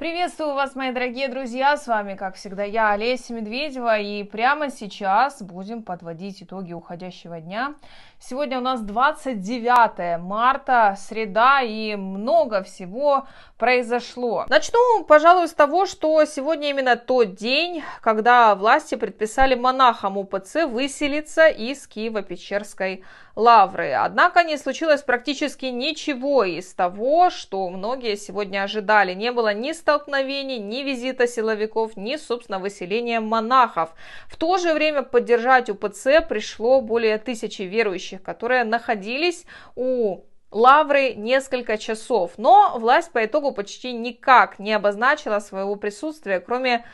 Приветствую вас, мои дорогие друзья! С вами, как всегда, я, Олеся Медведева, и прямо сейчас будем подводить итоги уходящего дня. Сегодня у нас 29 марта, среда, и много всего произошло. Начну, пожалуй, с того, что сегодня именно тот день, когда власти предписали монахам УПЦ выселиться из Киева-Печерской лавры. Однако не случилось практически ничего из того, что многие сегодня ожидали. Не было ни столкновений, ни визита силовиков, ни, собственно, выселения монахов. В то же время поддержать УПЦ пришло более тысячи верующих рабочих, которые находились у Лавры несколько часов, но власть по итогу почти никак не обозначила своего присутствия, кроме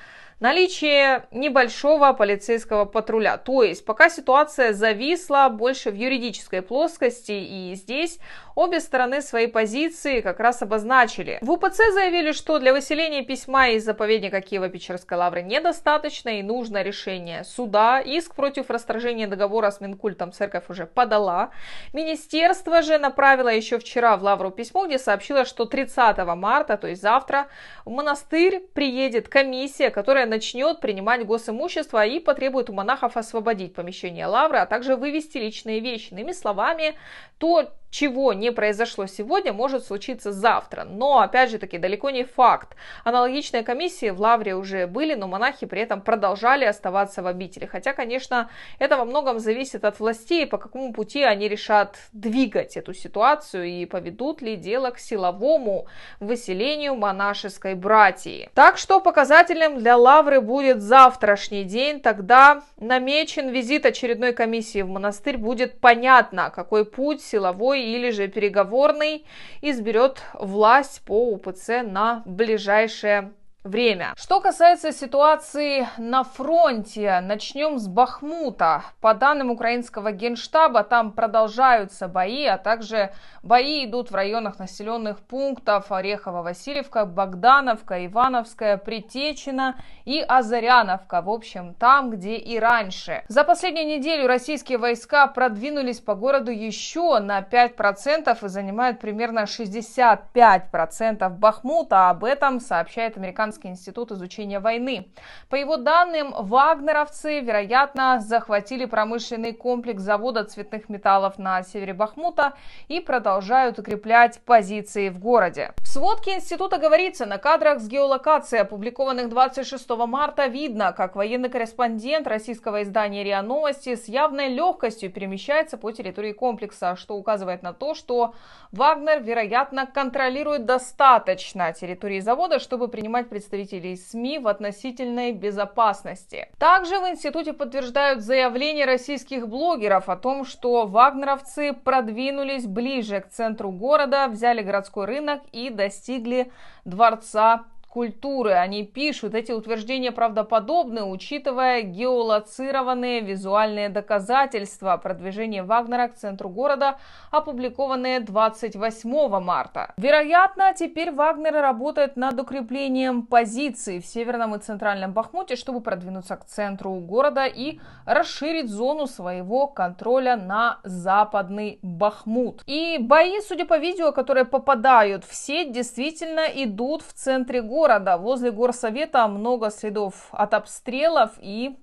наличия небольшого полицейского патруля. То есть пока ситуация зависла больше в юридической плоскости, и здесь обе стороны свои позиции как раз обозначили. В УПЦ заявили, что для выселения письма из заповедника Киева-Печерской лавры недостаточно и нужно решение суда. Иск против расторжения договора с Минкультом церковь уже подала. Министерство же направило еще вчера в лавру письмо, где сообщило, что 30 марта, то есть завтра, в монастырь приедет комиссия, которая начнет принимать госимущество и потребует у монахов освободить помещение лавры, а также вывести личные вещи. Иными словами, то, чего не произошло сегодня, может случиться завтра. Но, опять же таки, далеко не факт. Аналогичные комиссии в Лавре уже были, но монахи при этом продолжали оставаться в обители. Хотя, конечно, это во многом зависит от властей, по какому пути они решат двигать эту ситуацию и поведут ли дело к силовому выселению монашеской братьи. Так что показателем для Лавры будет завтрашний день, тогда намечен визит очередной комиссии в монастырь, будет понятно, какой путь силовой или же переговорный изберет власть по УПЦ на ближайшее время. Что касается ситуации на фронте, начнем с Бахмута. По данным украинского генштаба, там продолжаются бои, а также бои идут в районах населенных пунктов Орехово-Васильевка, Богдановка, Ивановская, Притечина и Азаряновка. В общем, там, где и раньше. За последнюю неделю российские войска продвинулись по городу еще на 5% и занимают примерно 65% Бахмута. Об этом сообщает американский Британский институт изучения войны. По его данным, вагнеровцы, вероятно, захватили промышленный комплекс завода цветных металлов на севере Бахмута и продолжают укреплять позиции в городе. В сводке института говорится, на кадрах с геолокации, опубликованных 26 марта, видно, как военный корреспондент российского издания РИА Новости с явной легкостью перемещается по территории комплекса, что указывает на то, что Вагнер, вероятно, контролирует достаточно территории завода, чтобы принимать представления представителей СМИ в относительной безопасности. Также в институте подтверждают заявления российских блогеров о том, что вагнеровцы продвинулись ближе к центру города, взяли городской рынок и достигли дворца культуры. Они пишут, эти утверждения правдоподобны, учитывая геолоцированные визуальные доказательства продвижения Вагнера к центру города, опубликованные 28 марта. Вероятно, теперь Вагнер работает над укреплением позиций в северном и центральном Бахмуте, чтобы продвинуться к центру города и расширить зону своего контроля на западный Бахмут. И бои, судя по видео, которые попадают в сеть, действительно идут в центре города города. Возле горсовета много следов от обстрелов и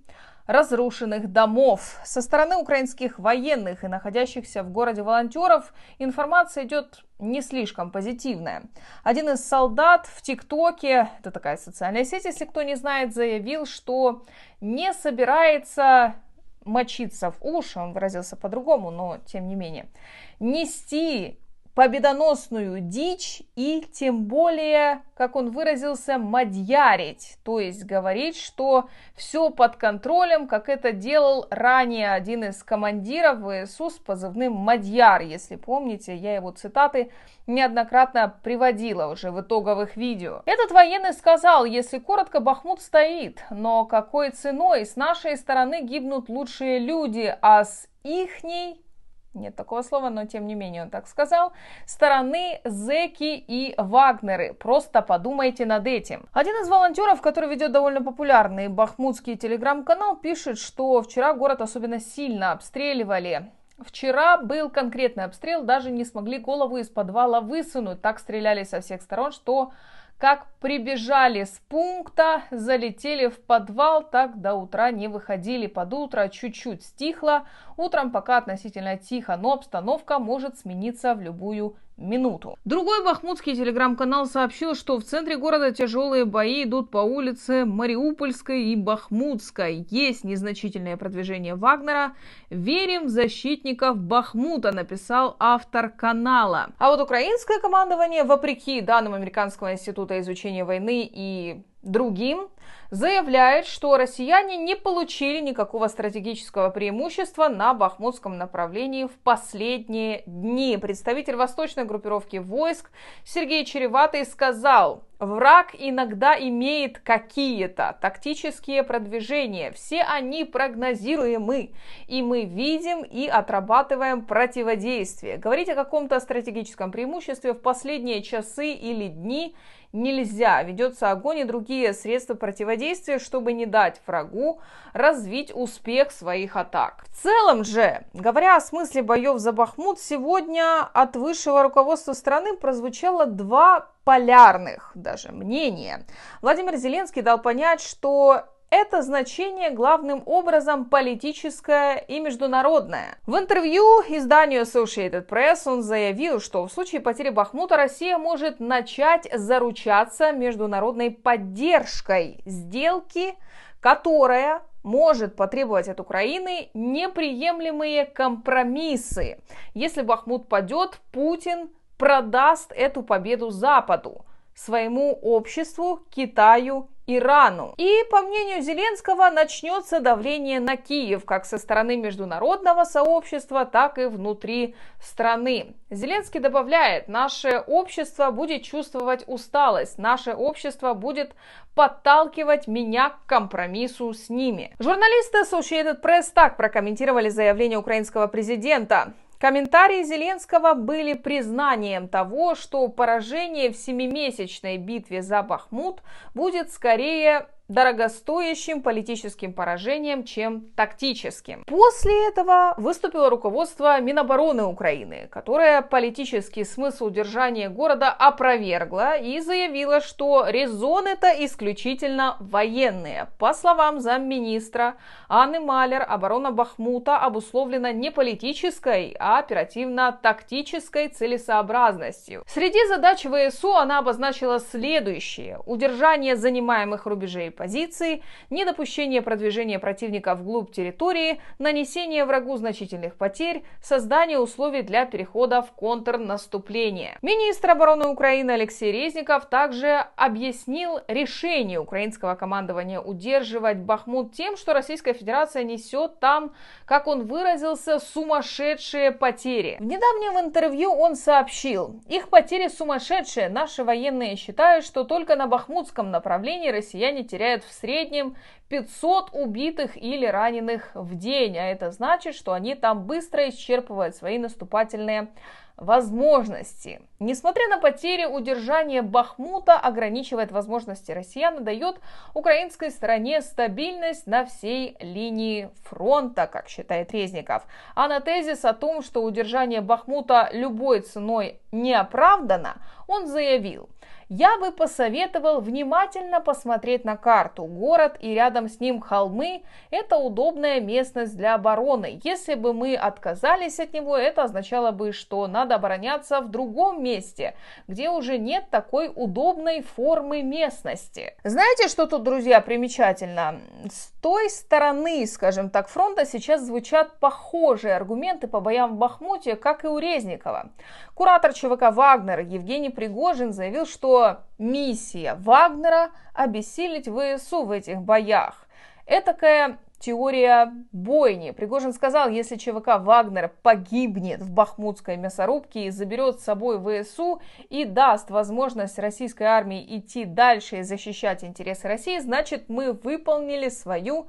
разрушенных домов. Со стороны украинских военных и находящихся в городе волонтеров информация идет не слишком позитивная. Один из солдат в ТикТоке, это такая социальная сеть, если кто не знает, заявил, что не собирается мочиться в уши, он выразился по-другому, но тем не менее, нести победоносную дичь и тем более, как он выразился, мадьярить, то есть говорить, что все под контролем, как это делал ранее один из командиров Иисус с позывным «Мадьяр», если помните, я его цитаты неоднократно приводила уже в итоговых видео. Этот военный сказал, если коротко, Бахмут стоит, но какой ценой с нашей стороны гибнут лучшие люди, а с ихней нет такого слова, но тем не менее он так сказал, стороны зеки и вагнеры. Просто подумайте над этим. Один из волонтеров, который ведет довольно популярный бахмутский телеграм-канал, пишет, что вчера город особенно сильно обстреливали. Вчера был конкретный обстрел, даже не смогли голову из подвала высунуть. Так стреляли со всех сторон, что как прибежали с пункта, залетели в подвал, так до утра не выходили. Под утро чуть-чуть стихло. Утром пока относительно тихо, но обстановка может смениться в любую минуту. Другой бахмутский телеграм-канал сообщил, что в центре города тяжелые бои идут по улице Мариупольской и Бахмутской. Есть незначительное продвижение Вагнера. Верим в защитников Бахмута, написал автор канала. А вот украинское командование, вопреки данным Американского института изучения войны и другим, заявляет, что россияне не получили никакого стратегического преимущества на бахмутском направлении в последние дни. Представитель восточной группировки войск Сергей Череватый сказал, враг иногда имеет какие-то тактические продвижения, все они прогнозируемы, и мы видим и отрабатываем противодействие. Говорить о каком-то стратегическом преимуществе в последние часы или дни нельзя. Ведется огонь и другие средства противодействия, чтобы не дать врагу развить успех своих атак. В целом же, говоря о смысле боев за Бахмут, сегодня от высшего руководства страны прозвучало два полярных даже мнения. Владимир Зеленский дал понять, что это значение главным образом политическое и международное. В интервью изданию Associated Press он заявил, что в случае потери Бахмута Россия может начать заручаться международной поддержкой сделки, которая может потребовать от Украины неприемлемые компромиссы. Если Бахмут падет, Путин продаст эту победу Западу своему обществу, Китаю, Ирану. И, по мнению Зеленского, начнется давление на Киев, как со стороны международного сообщества, так и внутри страны. Зеленский добавляет, наше общество будет чувствовать усталость, наше общество будет подталкивать меня к компромиссу с ними. Журналисты Associated Press так прокомментировали заявление украинского президента. Комментарии Зеленского были признанием того, что поражение в семимесячной битве за Бахмут будет скорее дорогостоящим политическим поражением, чем тактическим. После этого выступило руководство Минобороны Украины, которое политический смысл удержания города опровергло и заявило, что резон это исключительно военные. По словам замминистра Анны Малер, оборона Бахмута обусловлена не политической, а оперативно-тактической целесообразностью. Среди задач ВСУ она обозначила следующие. Удержание занимаемых рубежей позиции, недопущение продвижения противника вглубь территории, нанесение врагу значительных потерь, создание условий для перехода в контрнаступление. Министр обороны Украины Алексей Резников также объяснил решение украинского командования удерживать Бахмут тем, что Российская Федерация несет там, как он выразился, сумасшедшие потери. В недавнем интервью он сообщил, их потери сумасшедшие, наши военные считают, что только на бахмутском направлении россияне теряют теряют в среднем 500 убитых или раненых в день, а это значит, что они там быстро исчерпывают свои наступательные возможности. Несмотря на потери, удержание Бахмута ограничивает возможности россиян и дает украинской стороне стабильность на всей линии фронта, как считает Резников. А на тезис о том, что удержание Бахмута любой ценой не оправдано, он заявил, я бы посоветовал внимательно посмотреть на карту. Город и рядом с ним холмы – это удобная местность для обороны. Если бы мы отказались от него, это означало бы, что на надо обороняться в другом месте, где уже нет такой удобной формы местности. Знаете, что тут, друзья, примечательно? С той стороны, скажем так, фронта сейчас звучат похожие аргументы по боям в Бахмуте, как и у Резникова. Куратор ЧВК Вагнер Евгений Пригожин заявил, что миссия Вагнера – обессилить ВСУ в этих боях. Этакая теория бойни. Пригожин сказал, если ЧВК Вагнер погибнет в бахмутской мясорубке и заберет с собой ВСУ и даст возможность российской армии идти дальше и защищать интересы России, значит мы выполнили свою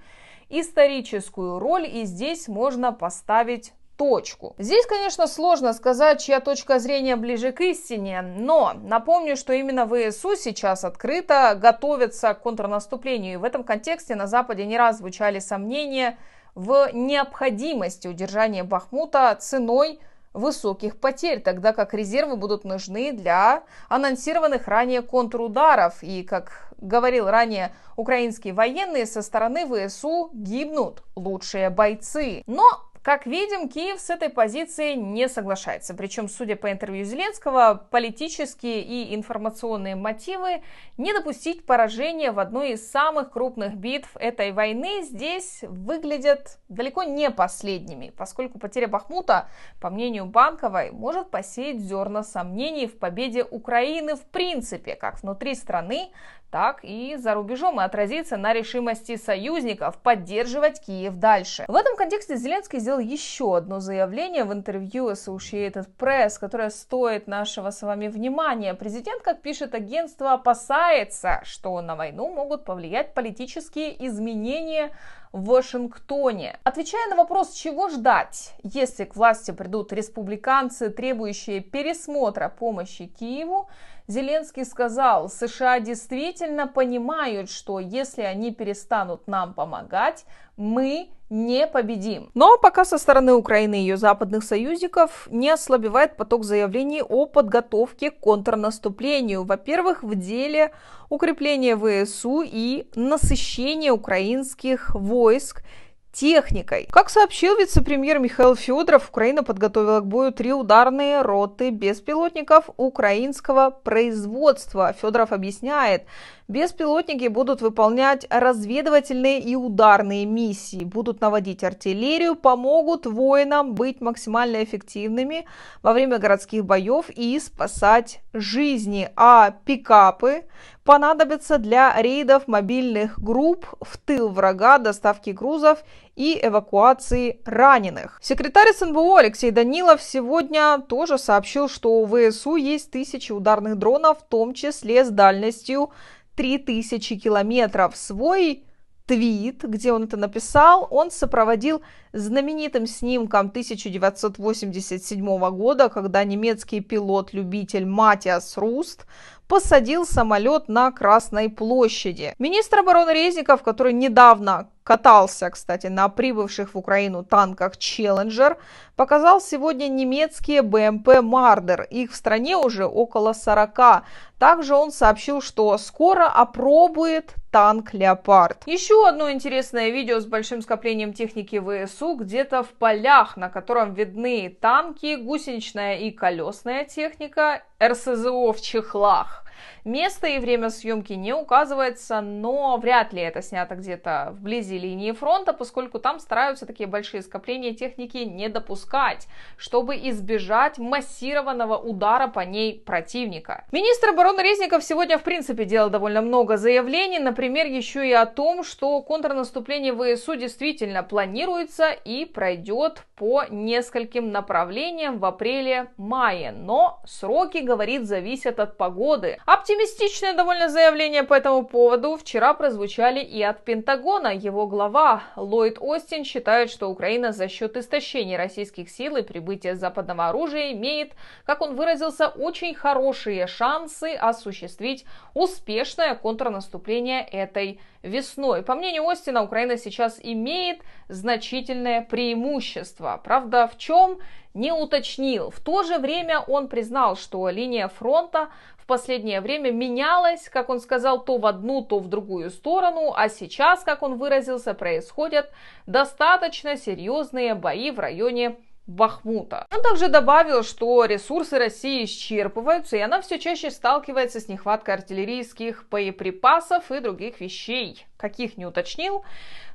историческую роль и здесь можно поставить точку. Здесь, конечно, сложно сказать, чья точка зрения ближе к истине, но напомню, что именно ВСУ сейчас открыто готовится к контрнаступлению. И в этом контексте на Западе не раз звучали сомнения в необходимости удержания Бахмута ценой высоких потерь, тогда как резервы будут нужны для анонсированных ранее контрударов. И, как говорил ранее, украинские военные со стороны ВСУ гибнут лучшие бойцы. Но как видим, Киев с этой позицией не соглашается. Причем, судя по интервью Зеленского, политические и информационные мотивы не допустить поражения в одной из самых крупных битв этой войны здесь выглядят далеко не последними, поскольку потеря Бахмута, по мнению Банковой, может посеять зерна сомнений в победе Украины в принципе, как внутри страны, так и за рубежом, и отразится на решимости союзников поддерживать Киев дальше. В этом контексте Зеленский сделал еще одно заявление в интервью Associated Press, которое стоит нашего с вами внимания. Президент, как пишет агентство, опасается, что на войну могут повлиять политические изменения в Вашингтоне. Отвечая на вопрос, чего ждать, если к власти придут республиканцы, требующие пересмотра помощи Киеву, Зеленский сказал, США действительно понимают, что если они перестанут нам помогать, мы не победим. Но пока со стороны Украины и ее западных союзников не ослабевает поток заявлений о подготовке к контрнаступлению. Во-первых, в деле укрепления ВСУ и насыщения украинских войск – техникой. Как сообщил вице-премьер Михаил Федоров, Украина подготовила к бою три ударные роты беспилотников украинского производства. Федоров объясняет, Беспилотники будут выполнять разведывательные и ударные миссии, будут наводить артиллерию, помогут воинам быть максимально эффективными во время городских боев и спасать жизни. А пикапы понадобятся для рейдов мобильных групп в тыл врага, доставки грузов и эвакуации раненых. Секретарь СНБО Алексей Данилов сегодня тоже сообщил, что у ВСУ есть тысячи ударных дронов, в том числе с дальностью 3000 километров свой твит, где он это написал, он сопроводил знаменитым снимком 1987 года, когда немецкий пилот-любитель Матиас Руст посадил самолет на Красной площади. Министр обороны Резников, который недавно катался, кстати, на прибывших в Украину танках «Челленджер», показал сегодня немецкие БМП эм «Мардер». Их в стране уже около 40. Также он сообщил, что скоро опробует танк «Леопард». Еще одно интересное видео с большим скоплением техники ВСУ где-то в полях, на котором видны танки, гусеничная и колесная техника, РСЗО в чехлах. Место и время съемки не указывается, но вряд ли это снято где-то вблизи линии фронта, поскольку там стараются такие большие скопления техники не допускать, чтобы избежать массированного удара по ней противника. Министр обороны Резников сегодня в принципе делал довольно много заявлений, например, еще и о том, что контрнаступление ВСУ действительно планируется и пройдет по нескольким направлениям в апреле-мае, но сроки, говорит, зависят от погоды. А Оптимистичное довольно заявление по этому поводу вчера прозвучали и от Пентагона. Его глава Ллойд Остин считает, что Украина за счет истощения российских сил и прибытия западного оружия имеет, как он выразился, очень хорошие шансы осуществить успешное контрнаступление этой весной. По мнению Остина, Украина сейчас имеет значительное преимущество. Правда, в чем не уточнил. В то же время он признал, что линия фронта в последнее время менялась, как он сказал, то в одну, то в другую сторону, а сейчас, как он выразился, происходят достаточно серьезные бои в районе Бахмута. Он также добавил, что ресурсы России исчерпываются, и она все чаще сталкивается с нехваткой артиллерийских боеприпасов и других вещей каких не уточнил,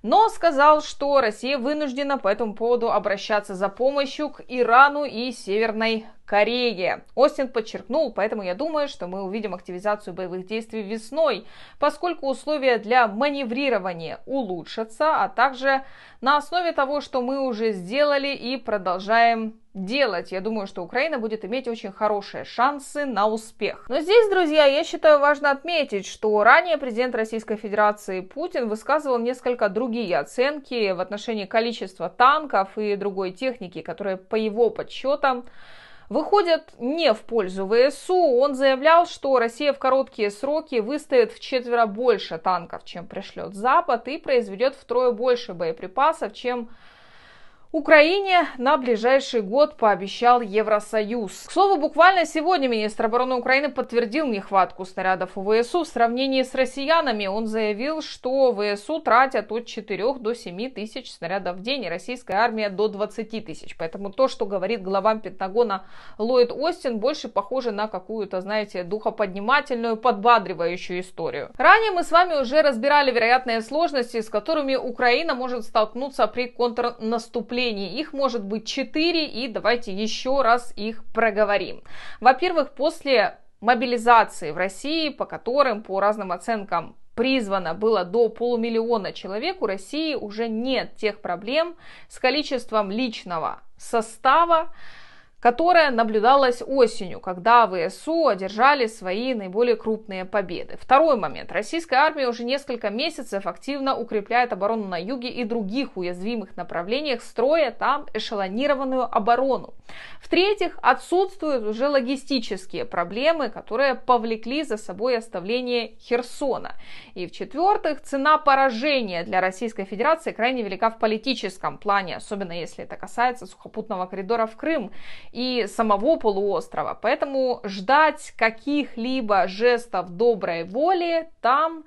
но сказал, что Россия вынуждена по этому поводу обращаться за помощью к Ирану и Северной Корее. Остин подчеркнул, поэтому я думаю, что мы увидим активизацию боевых действий весной, поскольку условия для маневрирования улучшатся, а также на основе того, что мы уже сделали и продолжаем делать, я думаю, что Украина будет иметь очень хорошие шансы на успех. Но здесь, друзья, я считаю важно отметить, что ранее президент Российской Федерации Путин высказывал несколько другие оценки в отношении количества танков и другой техники, которые по его подсчетам выходят не в пользу ВСУ. Он заявлял, что Россия в короткие сроки выставит в четверо больше танков, чем пришлет Запад, и произведет втрое больше боеприпасов, чем Украине на ближайший год пообещал Евросоюз. К слову, буквально сегодня министр обороны Украины подтвердил нехватку снарядов у ВСУ. В сравнении с россиянами он заявил, что ВСУ тратят от 4 до 7 тысяч снарядов в день, и российская армия до 20 тысяч. Поэтому то, что говорит главам Пентагона Ллойд Остин, больше похоже на какую-то, знаете, духоподнимательную, подбадривающую историю. Ранее мы с вами уже разбирали вероятные сложности, с которыми Украина может столкнуться при контрнаступлении направлений. Их может быть четыре и давайте еще раз их проговорим. Во-первых, после мобилизации в России, по которым, по разным оценкам, призвано было до полумиллиона человек, у России уже нет тех проблем с количеством личного состава, которая наблюдалась осенью, когда ВСУ одержали свои наиболее крупные победы. Второй момент. Российская армия уже несколько месяцев активно укрепляет оборону на юге и других уязвимых направлениях, строя там эшелонированную оборону. В-третьих, отсутствуют уже логистические проблемы, которые повлекли за собой оставление Херсона. И в-четвертых, цена поражения для Российской Федерации крайне велика в политическом плане, особенно если это касается сухопутного коридора в Крым и самого полуострова. Поэтому ждать каких-либо жестов доброй воли там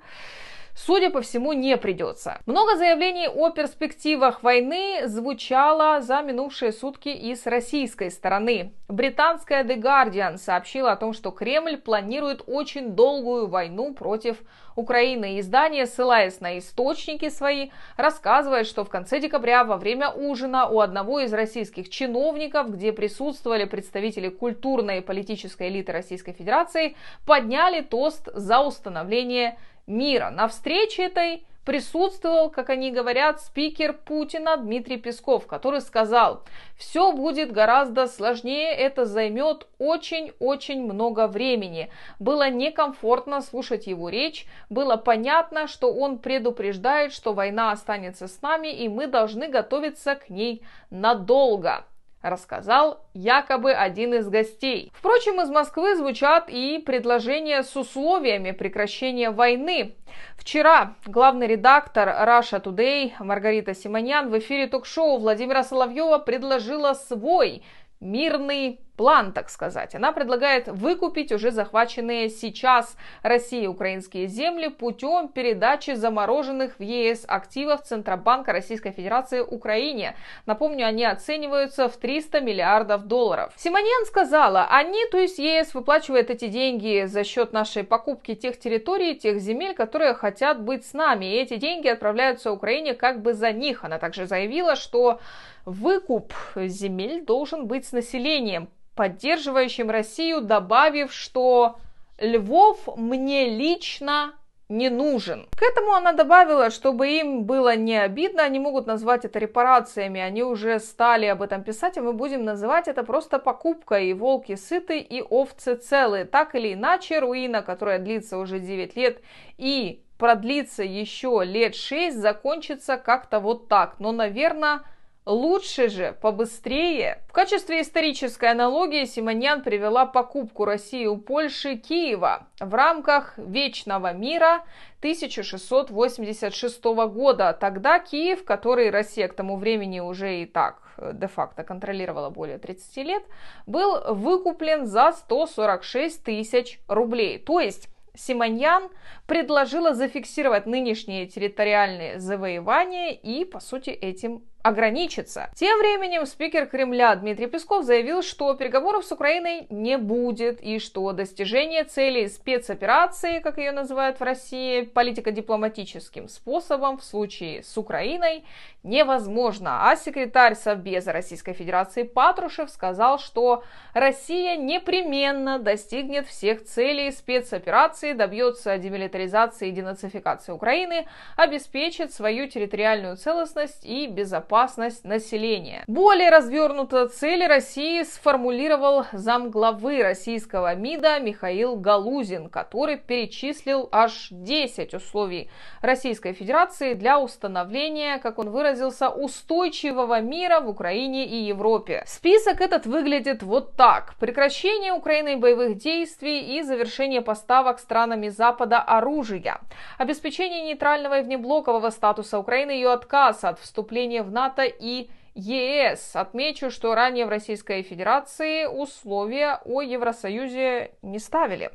судя по всему, не придется. Много заявлений о перспективах войны звучало за минувшие сутки и с российской стороны. Британская The Guardian сообщила о том, что Кремль планирует очень долгую войну против Украины. Издание, ссылаясь на источники свои, рассказывает, что в конце декабря во время ужина у одного из российских чиновников, где присутствовали представители культурной и политической элиты Российской Федерации, подняли тост за установление мира. На встрече этой присутствовал, как они говорят, спикер Путина Дмитрий Песков, который сказал, все будет гораздо сложнее, это займет очень-очень много времени. Было некомфортно слушать его речь, было понятно, что он предупреждает, что война останется с нами и мы должны готовиться к ней надолго рассказал якобы один из гостей. Впрочем, из Москвы звучат и предложения с условиями прекращения войны. Вчера главный редактор Russia Today Маргарита Симонян в эфире ток-шоу Владимира Соловьева предложила свой мирный план, так сказать. Она предлагает выкупить уже захваченные сейчас Россией украинские земли путем передачи замороженных в ЕС активов Центробанка Российской Федерации Украине. Напомню, они оцениваются в 300 миллиардов долларов. Симоньян сказала, они, то есть ЕС, выплачивает эти деньги за счет нашей покупки тех территорий, тех земель, которые хотят быть с нами. И эти деньги отправляются Украине как бы за них. Она также заявила, что выкуп земель должен быть с населением поддерживающим Россию, добавив, что Львов мне лично не нужен. К этому она добавила, чтобы им было не обидно, они могут назвать это репарациями, они уже стали об этом писать, а мы будем называть это просто покупкой, и волки сыты, и овцы целы. Так или иначе, руина, которая длится уже 9 лет, и продлится еще лет 6, закончится как-то вот так. Но, наверное, Лучше же, побыстрее. В качестве исторической аналогии Симоньян привела покупку России у Польши Киева в рамках Вечного мира 1686 года. Тогда Киев, который Россия к тому времени уже и так э, де-факто контролировала более 30 лет, был выкуплен за 146 тысяч рублей. То есть Симоньян предложила зафиксировать нынешние территориальные завоевания и, по сути, этим ограничиться. Тем временем спикер Кремля Дмитрий Песков заявил, что переговоров с Украиной не будет и что достижение целей спецоперации, как ее называют в России, политико-дипломатическим способом в случае с Украиной невозможно. А секретарь Совбеза Российской Федерации Патрушев сказал, что Россия непременно достигнет всех целей спецоперации, добьется демилитаризации и денацификации Украины, обеспечит свою территориальную целостность и безопасность безопасность населения. Более развернуто цели России сформулировал замглавы российского МИДа Михаил Галузин, который перечислил аж 10 условий Российской Федерации для установления, как он выразился, устойчивого мира в Украине и Европе. Список этот выглядит вот так. Прекращение украиной боевых действий и завершение поставок странами Запада оружия. Обеспечение нейтрального и внеблокового статуса Украины и ее отказ от вступления в НАТО НАТО и ЕС. Отмечу, что ранее в Российской Федерации условия о Евросоюзе не ставили.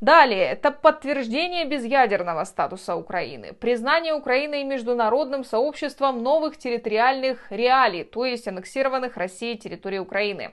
Далее, это подтверждение безъядерного статуса Украины, признание Украины и международным сообществом новых территориальных реалий, то есть аннексированных Россией территорий Украины.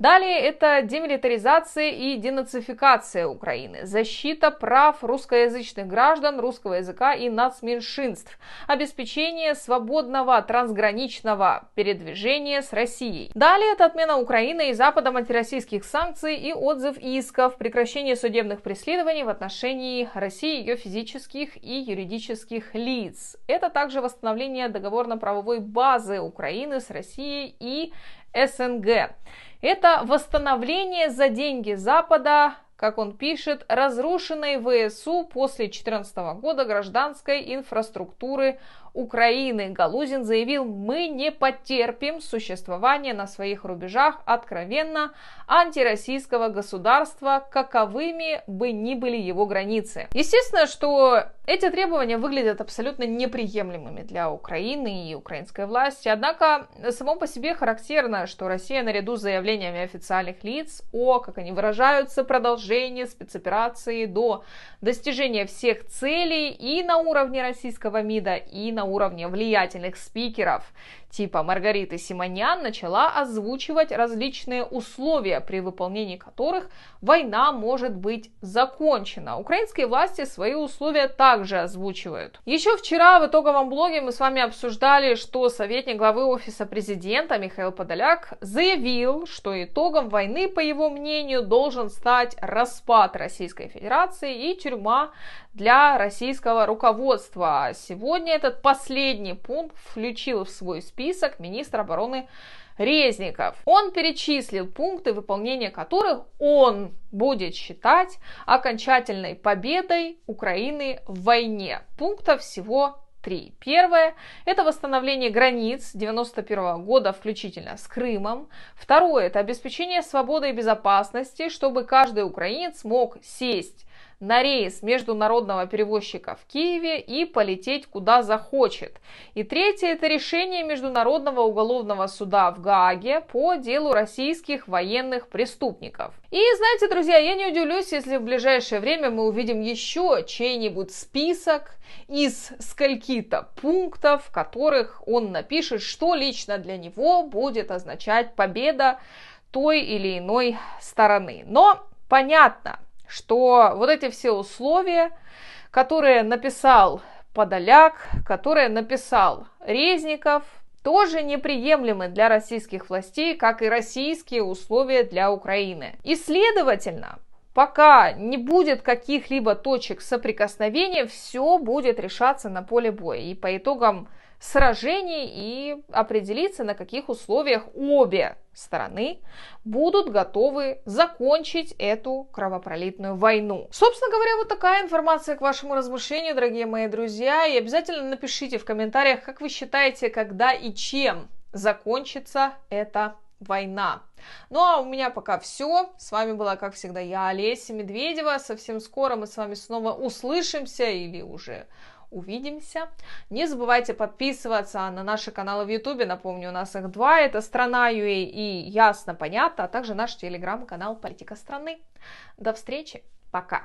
Далее это демилитаризация и денацификация Украины, защита прав русскоязычных граждан, русского языка и нацменьшинств, обеспечение свободного трансграничного передвижения с Россией. Далее это отмена Украины и Западом антироссийских санкций и отзыв исков, прекращение судебных судебных преследований в отношении России, ее физических и юридических лиц. Это также восстановление договорно-правовой базы Украины с Россией и СНГ. Это восстановление за деньги Запада как он пишет, разрушенной ВСУ после 2014 года гражданской инфраструктуры Украины. Галузин заявил, мы не потерпим существование на своих рубежах откровенно антироссийского государства, каковыми бы ни были его границы. Естественно, что эти требования выглядят абсолютно неприемлемыми для Украины и украинской власти, однако само по себе характерно, что Россия наряду с заявлениями официальных лиц о, как они выражаются, продолжении спецоперации до достижения всех целей и на уровне российского МИДа, и на на уровне влиятельных спикеров типа Маргариты Симоньян начала озвучивать различные условия, при выполнении которых война может быть закончена. Украинские власти свои условия также озвучивают. Еще вчера в итоговом блоге мы с вами обсуждали, что советник главы Офиса президента Михаил Подоляк заявил, что итогом войны, по его мнению, должен стать распад Российской Федерации и тюрьма для российского руководства. Сегодня этот последний пункт включил в свой список министр обороны Резников. Он перечислил пункты, выполнение которых он будет считать окончательной победой Украины в войне. Пунктов всего три. Первое – это восстановление границ 91 года, включительно с Крымом. Второе – это обеспечение свободы и безопасности, чтобы каждый украинец мог сесть на рейс международного перевозчика в Киеве и полететь куда захочет. И третье – это решение Международного уголовного суда в Гааге по делу российских военных преступников. И знаете, друзья, я не удивлюсь, если в ближайшее время мы увидим еще чей-нибудь список из скольки-то пунктов, в которых он напишет, что лично для него будет означать победа той или иной стороны. Но понятно, что вот эти все условия, которые написал Подоляк, которые написал Резников, тоже неприемлемы для российских властей, как и российские условия для Украины. И следовательно, пока не будет каких-либо точек соприкосновения, все будет решаться на поле боя. И по итогам сражений и определиться, на каких условиях обе стороны будут готовы закончить эту кровопролитную войну. Собственно говоря, вот такая информация к вашему размышлению, дорогие мои друзья. И обязательно напишите в комментариях, как вы считаете, когда и чем закончится эта война. Ну а у меня пока все. С вами была, как всегда, я, Олеся Медведева. Совсем скоро мы с вами снова услышимся или уже увидимся. Не забывайте подписываться на наши каналы в Ютубе, напомню, у нас их два, это «Страна Юэ и «Ясно, понятно», а также наш телеграм-канал «Политика страны». До встречи, пока!